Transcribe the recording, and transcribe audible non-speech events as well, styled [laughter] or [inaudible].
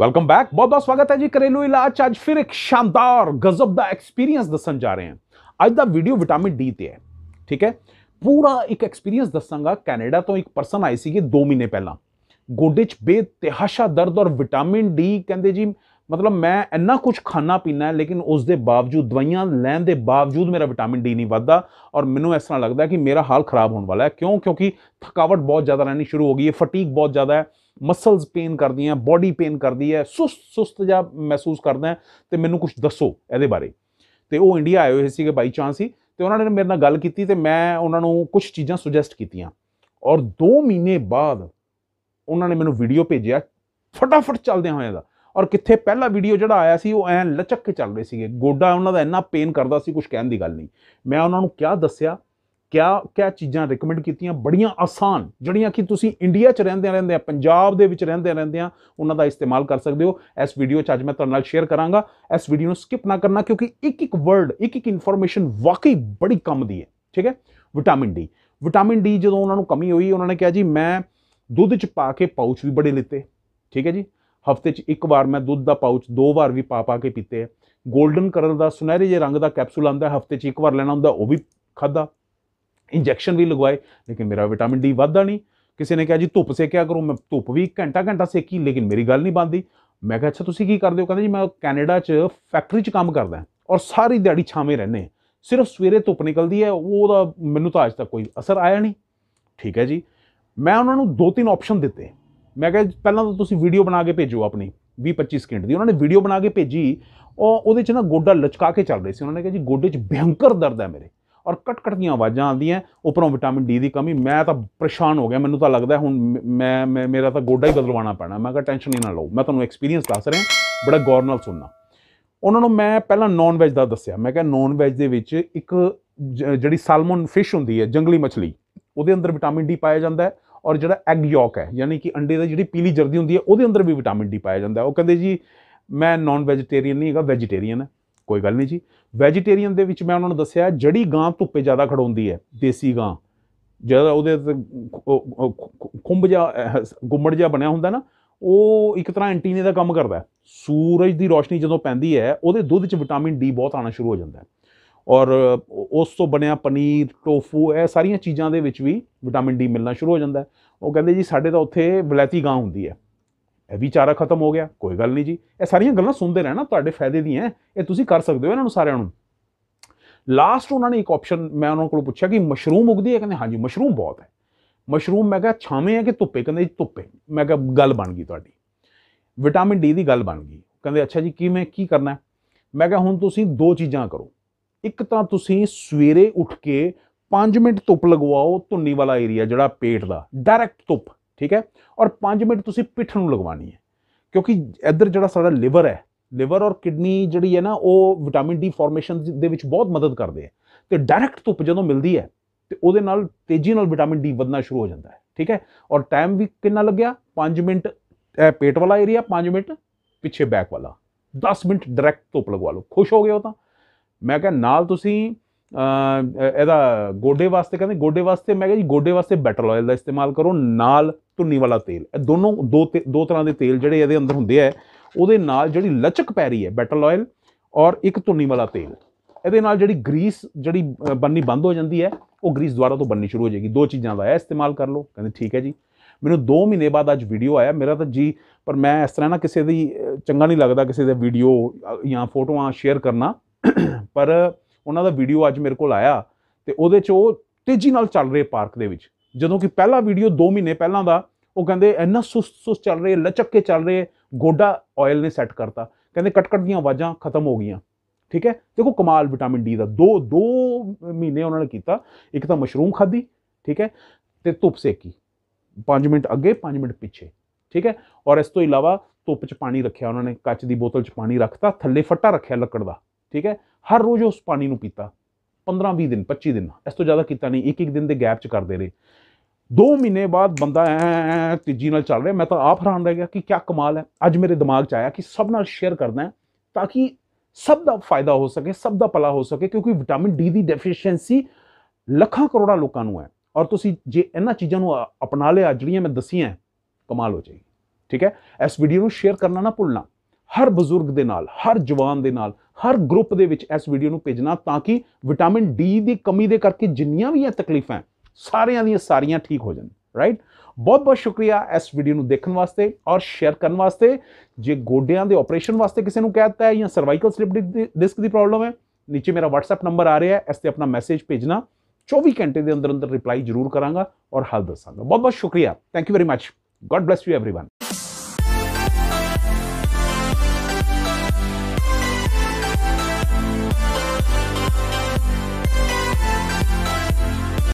welcome back ਬਹੁਤ ਬਹੁਤ ਸਵਾਗਤ ਹੈ ਜੀ ਕਰੇਲੂ ਇਲਾਜ ਅੱਜ ਫਿਰ ਇੱਕ ਸ਼ਾਨਦਾਰ ਗਜ਼ਬ ਦਾ ਐਕਸਪੀਰੀਅੰਸ ਦੱਸਣ ਜਾ ਰਹੇ ਹਾਂ ਅੱਜ ਦਾ ਵੀਡੀਓ ਵਿਟਾਮਿਨ ਡੀ ਤੇ ਹੈ ਠੀਕ ਹੈ ਪੂਰਾ ਇੱਕ ਐਕਸਪੀਰੀਅੰਸ ਦੱਸਾਂਗਾ ਕੈਨੇਡਾ ਤੋਂ ਇੱਕ ਪਰਸਨ ਆਈ ਸੀ ਕਿ 2 ਮਹੀਨੇ ਪਹਿਲਾਂ ਗੋਡੇ 'ਚ ਬੇਤਿਹਾਸ਼ਾ ਦਰਦ ਔਰ ਵਿਟਾਮਿਨ ਡੀ ਕਹਿੰਦੇ ਜੀ ਮਤਲਬ ਮੈਂ ਇੰਨਾ ਕੁਝ ਖਾਣਾ ਪੀਣਾ ਹੈ ਲੇਕਿਨ ਉਸ ਦੇ ਬਾਵਜੂਦ ਦਵਾਈਆਂ ਲੈਣ ਦੇ ਬਾਵਜੂਦ ਮੇਰਾ ਵਿਟਾਮਿਨ ਡੀ ਨਹੀਂ ਵੱਧਦਾ ਔਰ ਮੈਨੂੰ ਇਸ ਤਰ੍ਹਾਂ ਲੱਗਦਾ ਕਿ ਮੇਰਾ ਹਾਲ ਖਰਾਬ ਹੋਣ ਵਾਲਾ ਹੈ ਕਿਉਂ ਕਿਉਂਕਿ ਥਕਾਵਟ ਬਹੁਤ ਜ਼ਿਆਦਾ ਰਹਿਣੀ ਸ਼ੁਰੂ ਹੋ ਗਈ ਹੈ ਫਟੀਕ ਬਹੁਤ ਜ਼ਿਆਦਾ ਹੈ ਮਸਲਸ ਪੇਨ ਕਰਦੀਆਂ ਬਾਡੀ ਪੇਨ ਕਰਦੀ ਹੈ ਸੁਸਤ ਸੁਸਤ ਜਾਂ ਮਹਿਸੂਸ ਕਰਦਾ ਤੇ ਮੈਨੂੰ ਕੁਝ ਦੱਸੋ ਇਹਦੇ ਬਾਰੇ ਤੇ ਉਹ ਇੰਡੀਆ ਆਏ ਹੋਏ ਸੀਗੇ ਬਾਈ ਚਾਂਸ ਹੀ ਤੇ ਉਹਨਾਂ ਨੇ ਮੇਰੇ ਨਾਲ ਗੱਲ ਕੀਤੀ ਤੇ ਮੈਂ ਉਹਨਾਂ ਨੂੰ ਕੁਝ ਚੀਜ਼ਾਂ ਸੁਜੈਸਟ ਕੀਤੀਆਂ ਔਰ 2 ਮਹੀਨੇ ਬਾਅਦ ਉਹਨਾਂ ਨੇ ਮੈਨੂੰ ਵੀਡੀਓ ਭੇਜਿਆ ਫਟਾਫਟ ਚੱਲਦੇ ਹੋਏ ਦਾ ਔਰ ਕਿੱਥੇ ਪਹਿਲਾ ਵੀਡੀਓ ਜਿਹੜਾ ਆਇਆ ਸੀ ਉਹ ਐਨ ਲਚਕ ਕੇ ਚੱਲ ਰਹੇ ਸੀਗੇ ਗੋਡਾ ਉਹਨਾਂ ਦਾ ਇੰਨਾ ਪੇਨ ਕਰਦਾ ਸੀ ਕੁਝ ਕਹਿਣ ਦੀ ਗੱਲ ਨਹੀਂ ਮੈਂ ਉਹਨਾਂ ਨੂੰ ਕਿਹਾ ਦੱਸਿਆ ਕਿਆ ਕਿਆ ਚੀਜ਼ਾਂ ਰეკਮੈਂਡ ਕੀਤੀਆਂ ਬੜੀਆਂ ਆਸਾਨ ਜਿਹੜੀਆਂ ਕਿ ਤੁਸੀਂ ਇੰਡੀਆ 'ਚ ਰਹਿੰਦੇ ਰਹਿੰਦੇ ਆ ਪੰਜਾਬ ਦੇ ਵਿੱਚ ਰਹਿੰਦੇ ਰਹਿੰਦੇ ਆ ਉਹਨਾਂ ਦਾ ਇਸਤੇਮਾਲ ਕਰ ਸਕਦੇ ਹੋ ਇਸ ਵੀਡੀਓ 'ਚ ਅੱਜ ਮੈਂ ਤੁਹਾਡੇ ਨਾਲ ਸ਼ੇਅਰ ਕਰਾਂਗਾ ਇਸ ਵੀਡੀਓ ਨੂੰ ਸਕਿਪ ਨਾ ਕਰਨਾ ਕਿਉਂਕਿ ਇੱਕ ਇੱਕ ਵਰਡ ਇੱਕ ਇੱਕ ਇਨਫੋਰਮੇਸ਼ਨ ਵਾਕਈ ਬੜੀ ਕੰਮ ਦੀ ਹੈ ਠੀਕ ਹੈ ਵਿਟਾਮਿਨ ਡੀ ਵਿਟਾਮਿਨ ਡੀ ਜਦੋਂ ਉਹਨਾਂ ਨੂੰ ਕਮੀ ਹੋਈ ਉਹਨਾਂ ਨੇ ਕਿਹਾ ਜੀ ਮੈਂ ਦੁੱਧ 'ਚ ਪਾ ਕੇ ਪਾਊਚ ਵੀ ਬੜੇ ਲਿੱਤੇ ਠੀਕ ਹੈ ਜੀ ਹਫਤੇ 'ਚ ਇੱਕ ਵਾਰ ਮੈਂ ਦੁੱਧ ਦਾ ਪਾਊਚ ਦੋ ਵਾਰ ਵੀ ਪਾ ਪਾ ਕੇ ਪੀਤੇ ਹੈ 골ਡਨ ਕਲਰ ਦਾ ਸੁਨਹਿਰੇ ਜਿਹੇ ਰੰਗ ਦਾ ਕੈਪਸੂਲ ਆਂਦਾ ਹਫਤੇ 'ਚ ਇੱਕ ਵਾਰ ਲੈਣਾ ਹੁੰਦਾ ਉਹ ਵੀ ਖਾਦਾ ਇੰਜੈਕਸ਼ਨ ਵੀ ਲਗਵਾਏ ਲੇਕਿਨ ਮੇਰਾ ਵਿਟਾਮਿਨ ਡੀ ਵੱਧਦਾ ਨਹੀਂ ਕਿਸੇ ਨੇ ਕਿਹਾ ਜੀ ਧੁੱਪ ਸੇਕਿਆ ਕਰੋ ਮੈਂ ਧੁੱਪ ਵੀ ਘੰਟਾ ਘੰਟਾ ਸੇਕੀ ਲੇਕਿਨ ਮੇਰੀ ਗੱਲ ਨਹੀਂ ਬੰਦੀ ਮੈਂ ਕਿਹਾ ਅੱਛਾ ਤੁਸੀਂ ਕੀ ਕਰਦੇ ਹੋ ਕਹਿੰਦੇ ਜੀ ਮੈਂ ਕੈਨੇਡਾ 'ਚ ਫੈਕਟਰੀ 'ਚ ਕੰਮ ਕਰਦਾ ਔਰ ਸਾਰੀ ਦਿਹਾੜੀ ਛਾਵੇਂ ਰਹਿੰਦੇ ਸਿਰਫ ਸਵੇਰੇ ਧੁੱਪ ਨਿਕਲਦੀ ਹੈ ਉਹਦਾ ਮੈਨੂੰ ਤਾਂ ਅਜ ਤੱਕ ਕੋਈ ਅਸਰ ਆਇਆ ਨਹੀਂ ਠੀਕ ਹੈ ਜੀ ਮੈਂ ਉਹਨਾਂ ਨੂੰ ਦੋ ਤਿੰਨ ਆਪਸ਼ਨ ਦਿੱਤੇ ਮੈਂ ਕਿਹਾ ਪਹਿਲਾਂ ਤਾਂ ਤੁਸੀਂ ਵੀਡੀਓ ਬਣਾ ਕੇ ਭੇਜੋ ਆਪਣੀ 20-25 ਸਕਿੰਟ ਦੀ ਉਹਨਾਂ ਨੇ ਵੀਡੀਓ ਬਣਾ ਕੇ ਭੇਜੀ ਉਹ ਉਹਦੇ 'ਚ ਨਾ ਗੋਡਾ ਲਚਕਾ ਕੇ ਚੱਲ ਰਹੀ ਸੀ ਉਹਨਾਂ ਨੇ ਕਿਹਾ ਜੀ ਗੋਡੇ 'ਚ ਭਿਆੰਕਰ ਦਰਦ ਹੈ ਮੇਰੇ ਔਰ ਕਟਕਟ ਦੀਆਂ ਆਵਾਜ਼ਾਂ ਆਉਂਦੀਆਂ ਉਪਰੋਂ ਵਿਟਾਮਿਨ ਡੀ ਦੀ ਕਮੀ ਮੈਂ ਤਾਂ ਪਰੇਸ਼ਾਨ ਹੋ ਗਿਆ ਮੈਨੂੰ ਤਾਂ ਲੱਗਦਾ ਹੁਣ ਮੈਂ ਮੇਰਾ ਤਾਂ ਗੋਡਾ ਹੀ ਬਦਲਵਾਣਾ ਪੈਣਾ ਮੈਂ ਕਿਹਾ ਟੈਨਸ਼ਨ ਹੀ ਨਾ ਲਓ ਮੈਂ ਤੁਹਾਨੂੰ ਐਕਸਪੀਰੀਅੰਸ ਦੱਸ ਰਿਹਾ ਬੜਾ ਗੌਰ ਨਾਲ ਸੁਣਨਾ ਉਹਨਾਂ ਨੂੰ ਮੈਂ ਪਹਿਲਾਂ ਨੌਨ ਵੈਜ ਦਾ ਦੱਸਿਆ ਮੈਂ ਕਿਹਾ ਨੌਨ ਵੈਜ ਦੇ ਵਿੱਚ ਇੱਕ ਜਿਹੜੀ ਸਾਲਮਨ ਫਿਸ਼ ਹੁੰਦੀ ਹੈ ਜੰਗਲੀ ਮੱਛਲੀ ਉਹਦੇ ਅੰਦਰ ਵਿਟਾਮਿਨ ਡੀ ਪਾਇਆ ਜਾਂਦਾ ਹੈ ਔਰ ਜਿਹੜਾ ਐਗ ਯੋਕ ਹੈ ਯਾਨੀ ਕਿ ਅੰਡੇ ਦਾ ਜਿਹੜੀ ਪੀਲੀ ਜਰਦੀ ਹੁੰਦੀ ਹੈ ਉਹਦੇ ਅੰਦਰ ਵੀ ਵਿਟਾਮਿਨ ਡੀ ਪਾਇਆ ਜਾਂਦਾ ਉਹ ਕਹਿੰਦੇ ਜੀ ਮੈਂ ਨਾਨ ਵੈਜੀਟੇਰੀਅਨ ਨਹੀਂ ਹੈਗਾ ਵੈਜੀਟੇਰੀਅਨ ਹਾਂ ਕੋਈ ਗੱਲ ਨਹੀਂ ਜੀ ਵੈਜੀਟੇਰੀਅਨ ਦੇ ਵਿੱਚ ਮੈਂ ਉਹਨਾਂ ਨੂੰ ਦੱਸਿਆ ਜੜੀ ਗਾਂ ਧੁੱਪੇ ਜ਼ਿਆਦਾ ਖੜਾਉਂਦੀ ਹੈ ਦੇਸੀ ਗਾਂ ਜਿਹੜਾ ਉਹਦੇ ਖੁੰਭ ਜਾਂ ਗੁੰਮੜ ਜਾਂ ਬਣਿਆ ਹੁੰਦਾ ਨਾ ਉਹ ਇੱਕ ਤਰ੍ਹਾਂ ਐਂਟੀਨੇ ਦਾ ਕੰਮ ਕਰਦਾ ਸੂਰਜ ਦੀ ਰੋਸ਼ਨੀ ਜਦੋਂ ਪੈਂਦੀ ਹੈ ਉਹਦੇ ਦੁੱਧ 'ਚ ਵਿਟਾਮਿਨ ਡੀ ਬਹੁਤ ਆਣਾ ਸ਼ੁਰੂ ਹੋ ਜਾਂਦਾ ਹੈ ਔਰ ਉਸ ਤੋਂ ਬਣਿਆ ਪਨੀਰ ਟੋਫੂ ਇਹ ਸਾਰੀਆਂ ਚੀਜ਼ਾਂ ਦੇ ਵਿੱਚ ਵੀ ਵਿਟਾਮਿਨ ਡੀ ਮਿਲਣਾ ਸ਼ੁਰੂ ਹੋ ਜਾਂਦਾ ਉਹ ਕਹਿੰਦੇ ਜੀ ਸਾਡੇ ਤਾਂ ਉੱਥੇ ਬਲੈਤੀ ਗਾਂ ਹੁੰਦੀ ਹੈ ਇਹ ਵੀ ਚਾਰਾ ਖਤਮ ਹੋ ਗਿਆ ਕੋਈ ਗੱਲ ਨਹੀਂ ਜੀ ਇਹ ਸਾਰੀਆਂ ਗੱਲਾਂ ਸੁਣਦੇ ਰਹਿਣਾ ਤੁਹਾਡੇ ਫਾਇਦੇ ਦੀਆਂ ਇਹ ਤੁਸੀਂ ਕਰ ਸਕਦੇ ਹੋ ਇਹਨਾਂ ਨੂੰ ਸਾਰਿਆਂ ਨੂੰ ਲਾਸਟ ਉਹਨਾਂ ਨੇ ਇੱਕ ਆਪਸ਼ਨ ਮੈਂ ਉਹਨਾਂ ਕੋਲ ਪੁੱਛਿਆ ਕਿ ਮਸ਼ਰੂਮ ਉਗਦੀ ਹੈ ਕਹਿੰਦੇ ਹਾਂਜੀ ਮਸ਼ਰੂਮ ਬਹੁਤ ਹੈ ਮਸ਼ਰੂਮ ਮੈਂ ਕਿਹਾ ਛਾਵੇਂ ਹੈ ਕਿ ਧੁੱਪੇ ਕਹਿੰਦੇ ਧੁੱਪੇ ਮੈਂ ਕਿਹਾ ਗੱਲ ਬਣ ਗਈ ਤੁਹਾਡੀ ਵਿਟਾਮਿਨ ਡੀ ਦੀ ਗੱਲ ਬਣ ਗਈ ਕਹਿੰਦੇ ਅੱਛਾ ਜੀ ਕਿਵੇਂ ਕੀ ਕਰਨਾ ਮੈਂ ਕਿਹਾ ਹੁਣ ਤੁਸੀਂ ਦੋ ਚੀਜ਼ਾਂ ਕਰੋ ਇੱਕ ਤਾਂ ਤੁਸੀਂ ਸਵੇਰੇ ਉੱਠ ਕੇ 5 ਮਿੰਟ ਧੁੱਪ ਲਗਵਾਓ ਧੁੰਨੀ ਵਾਲਾ ਏਰੀਆ ਜਿਹੜਾ ਪੇਟ ਦਾ ਡਾਇਰੈਕਟ ਧੁੱਪ ਠੀਕ ਹੈ ਔਰ 5 ਮਿੰਟ ਤੁਸੀਂ ਪਿੱਠ ਨੂੰ ਲਗਵਾਣੀ ਹੈ ਕਿਉਂਕਿ ਇੱਧਰ ਜਿਹੜਾ ਸਾਡਾ ਲਿਵਰ ਹੈ ਲਿਵਰ ਔਰ ਕਿਡਨੀ ਜਿਹੜੀ ਹੈ ਨਾ ਉਹ ਵਿਟਾਮਿਨ ਡੀ ਫਾਰਮੇਸ਼ਨ ਦੇ ਵਿੱਚ ਬਹੁਤ ਮਦਦ ਕਰਦੇ ਆ ਤੇ ਡਾਇਰੈਕਟ ਧੁੱਪ ਜਦੋਂ ਮਿਲਦੀ ਹੈ ਤੇ ਉਹਦੇ ਨਾਲ ਤੇਜ਼ੀ ਨਾਲ ਵਿਟਾਮਿਨ ਡੀ ਵਧਣਾ ਸ਼ੁਰੂ ਹੋ ਜਾਂਦਾ ਹੈ ਠੀਕ ਹੈ ਔਰ ਟਾਈਮ ਵੀ ਕਿੰਨਾ ਲੱਗਿਆ 5 ਮਿੰਟ ਇਹ ਪੇਟ ਵਾਲਾ ਏਰੀਆ 5 ਮਿੰਟ ਪਿੱਛੇ ਬੈਕ ਵਾਲਾ 10 ਮਿੰਟ ਡਾਇਰੈਕਟ ਧੁੱਪ ਲਗਵਾ ਲਓ ਖੁਸ਼ ਹੋ ਗਏ ਹੋ ਤਾਂ ਮੈਂ ਕਿਹਾ ਨਾਲ ਤੁਸੀਂ ਇਹਦਾ ਗੋਡੇ ਵਾਸਤੇ ਕਹਿੰਦੇ ਗੋਡੇ ਵਾਸਤੇ ਮੈਂ ਕਿਹਾ ਜੀ ਗੋਡੇ ਵਾਸਤੇ ਬੈਟਰ ਆਇਲ ਦਾ ਇਸਤੇਮਾਲ ਕਰੋ ਨਾਲ ਧੁੰਨੀ ਵਾਲਾ ਤੇਲ ਇਹ ਦੋਨੋਂ ਦੋ ਦੋ ਤਰ੍ਹਾਂ ਦੇ ਤੇਲ ਜਿਹੜੇ ਇਹਦੇ ਅੰਦਰ ਹੁੰਦੇ ਆ ਉਹਦੇ ਨਾਲ ਜਿਹੜੀ ਲਚਕ ਪੈ ਰਹੀ ਹੈ ਬੈਟਲ ਆਇਲ ਔਰ ਇੱਕ ਧੁੰਨੀ ਵਾਲਾ ਤੇਲ ਇਹਦੇ ਨਾਲ ਜਿਹੜੀ ਗਰੀਸ ਜਿਹੜੀ ਬੰਨੀ ਬੰਦ ਹੋ ਜਾਂਦੀ ਹੈ ਉਹ ਗਰੀਸ ਦੁਆਰਾ ਤੋਂ ਬੰਨੀ ਸ਼ੁਰੂ ਹੋ ਜਾਏਗੀ ਦੋ ਚੀਜ਼ਾਂ ਦਾ ਇਹ ਇਸਤੇਮਾਲ ਕਰ ਲਓ ਕਹਿੰਦੇ ਠੀਕ ਹੈ ਜੀ ਮੈਨੂੰ 2 ਮਹੀਨੇ ਬਾਅਦ ਅੱਜ ਵੀਡੀਓ ਆਇਆ ਮੇਰਾ ਤਾਂ ਜੀ ਪਰ ਮੈਂ ਇਸ ਤਰ੍ਹਾਂ ਨਾ ਕਿਸੇ ਦੀ ਚੰਗਾ ਨਹੀਂ ਲੱਗਦਾ ਕਿਸੇ ਦੇ ਵੀਡੀਓ ਜਾਂ ਫੋਟੋਆਂ ਸ਼ੇਅਰ ਕਰਨਾ [clears throat] ਪਰ ਉਹਨਾਂ ਦਾ ਵੀਡੀਓ ਅੱਜ ਮੇਰੇ ਕੋਲ ਆਇਆ ਤੇ ਉਹਦੇ 'ਚ ਉਹ ਤੇਜ਼ੀ ਨਾਲ ਚੱਲ ਰਹੇ ਪਾਰਕ ਦੇ ਵਿੱਚ ਜਦੋਂ ਕਿ ਪਹਿਲਾ ਵੀਡੀਓ 2 ਮਹੀਨੇ ਪਹਿਲਾਂ ਦਾ ਉਹ ਕਹਿੰਦੇ ਇੰਨਾ ਸੁਸਤ ਸੁਸਤ ਚੱਲ ਰਹੇ ਲਚਕ ਕੇ ਚੱਲ ਰਹੇ ਗੋਡਾ ਆਇਲ ਨੇ ਸੈੱਟ ਕਰਤਾ ਕਹਿੰਦੇ ਕਟਕਟ ਦੀਆਂ ਆਵਾਜ਼ਾਂ ਖਤਮ ਹੋ ਗਈਆਂ ਠੀਕ ਹੈ ਦੇਖੋ ਕਮਾਲ ਵਿਟਾਮਿਨ ਡੀ ਦਾ ਦੋ ਦੋ ਮਹੀਨੇ ਉਹਨਾਂ ਨੇ ਕੀਤਾ ਇੱਕ ਤਾਂ ਮਸ਼ਰੂਮ ਖਾਧੀ ਠੀਕ ਹੈ ਤੇ ਧੁੱਪ ਸੇਕੀ 5 ਮਿੰਟ ਅੱਗੇ 5 ਮਿੰਟ ਪਿੱਛੇ ਠੀਕ ਹੈ ਔਰ ਇਸ ਤੋਂ ਇਲਾਵਾ ਧੁੱਪ 'ਚ ਪਾਣੀ ਰੱਖਿਆ ਉਹਨਾਂ ਨੇ ਕੱਚ ਦੀ ਬੋਤਲ 'ਚ ਪਾਣੀ ਰੱਖਤਾ ਥੱਲੇ ਫੱਟਾ ਰੱਖਿਆ ਲੱਕੜ ਦਾ ਠੀਕ ਹੈ ਹਰ ਰੋਜ਼ ਉਸ ਪਾਣੀ ਨੂੰ ਪੀਤਾ 15-20 ਦਿਨ 25 ਦਿਨ ਇਸ ਤੋਂ ਜ਼ਿਆਦਾ ਕੀਤਾ ਨਹੀਂ ਇੱਕ ਇੱਕ ਦਿਨ ਦੇ ਗੈਪ 'ਚ ਕਰਦੇ ਰਹੇ 2 ਮਹੀਨੇ ਬਾਅਦ ਬੰਦਾ ਤੇਜ਼ੀ ਨਾਲ ਚੱਲ ਰਿਹਾ ਮੈਂ ਤਾਂ ਆਪ ਹੈਰਾਨ ਰਹਿ ਗਿਆ ਕਿ ਕੀ ਕਮਾਲ ਹੈ ਅੱਜ ਮੇਰੇ ਦਿਮਾਗ 'ਚ ਆਇਆ ਕਿ ਸਭ ਨਾਲ ਸ਼ੇਅਰ ਕਰਨਾ ਹੈ ਤਾਂ ਕਿ ਸਭ ਦਾ ਫਾਇਦਾ ਹੋ ਸਕੇ ਸਭ ਦਾ ਪਲਾ ਹੋ ਸਕੇ ਕਿਉਂਕਿ ਵਿਟਾਮਿਨ ਡੀ ਦੀ ਡੈਫੀਸ਼ੀਐਂਸੀ ਲੱਖਾਂ ਕਰੋੜਾਂ ਲੋਕਾਂ ਨੂੰ ਹੈ ਔਰ ਤੁਸੀਂ ਜੇ ਇਹਨਾਂ ਚੀਜ਼ਾਂ ਨੂੰ ਅਪਣਾ ਲਿਆ ਜਿਹੜੀਆਂ ਮੈਂ ਦਸੀਆਂ ਕਮਾਲ ਹੋ ਜਾਏਗੀ ਠੀਕ ਹੈ ਇਸ ਵੀਡੀਓ ਨੂੰ ਸ਼ੇਅਰ ਕਰਨਾ ਨਾ ਭੁੱਲਣਾ ਹਰ ਬਜ਼ੁਰਗ ਦੇ ਨਾਲ ਹਰ ਜਵਾਨ ਦੇ ਨਾਲ ਹਰ ਗਰੁੱਪ ਦੇ ਵਿੱਚ ਇਸ ਵੀਡੀਓ ਨੂੰ ਭੇਜਣਾ ਤਾਂ ਕਿ ਵਿਟਾਮਿਨ ਡੀ ਦੀ ਕਮੀ ਦੇ ਕਰਕੇ ਜਿੰਨੀਆਂ ਵੀ ਇਹ ਤਕਲੀਫਾਂ ਸਾਰਿਆਂ ਦੀਆਂ ਸਾਰੀਆਂ ਠੀਕ ਹੋ ਜਾਣ ਰਾਈਟ ਬਹੁਤ ਬਹੁਤ ਸ਼ੁਕਰੀਆ ਇਸ ਵੀਡੀਓ ਨੂੰ ਦੇਖਣ ਵਾਸਤੇ ਔਰ ਸ਼ੇਅਰ ਕਰਨ ਵਾਸਤੇ ਜੇ ਗੋਡਿਆਂ ਦੇ ਆਪਰੇਸ਼ਨ ਵਾਸਤੇ ਕਿਸੇ ਨੂੰ ਕਹਿਤਾ ਹੈ ਜਾਂ ਸਰਵਾਈਕਲ ਸਲਿਪ ਡਿਸਕ ਦੀ ਪ੍ਰੋਬਲਮ ਹੈ ਨੀਚੇ ਮੇਰਾ WhatsApp ਨੰਬਰ ਆ ਰਿਹਾ ਹੈ ਇਸ ਤੇ ਆਪਣਾ ਮੈਸੇਜ ਭੇਜਣਾ 24 ਘੰਟੇ ਦੇ ਅੰਦਰ ਅੰਦਰ ਰਿਪਲਾਈ ਜ਼ਰੂਰ ਕਰਾਂਗਾ ਔਰ ਹੱਲ ਦੱਸਾਂਗਾ ਬਹੁਤ ਬਹੁਤ ਸ਼ੁਕਰੀਆ thank you very much God bless you everyone